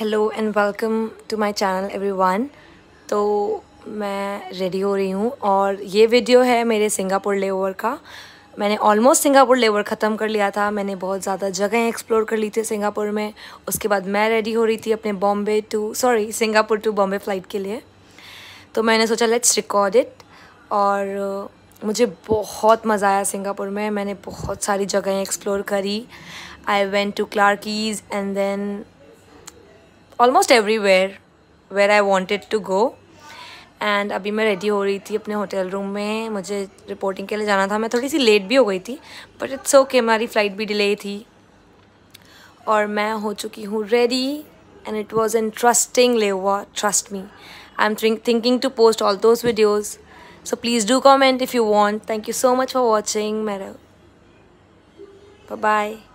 hello and welcome to my channel everyone तो मैं ready हो रही हूँ और ये वीडियो है मेरे सिंगापुर ले का मैंने ऑलमोस्ट सिंगापुर लेवर ख़त्म कर लिया था मैंने बहुत ज़्यादा जगह एक्सप्लोर कर ली थी सिंगापुर में उसके बाद मैं रेडी हो रही थी अपने Bombay to sorry Singapore to Bombay flight के लिए तो मैंने सोचा लेट्स रिकॉर्ड इट और uh, मुझे बहुत मज़ा आया सिंगापुर में मैंने बहुत सारी जगहें एक्सप्लोर करी I went to Clarke Quay's and then almost everywhere where I wanted to go and अभी मैं रेडी हो रही थी अपने होटल रूम में मुझे रिपोर्टिंग के लिए जाना था मैं थोड़ी सी लेट भी हो गई थी बट इट्स ओके हमारी फ़्लाइट भी डिले थी और मैं हो चुकी हूँ ready and it was interesting हुआ trust me I am thinking to post all those videos so please do comment if you want thank you so much for watching मेरा बाय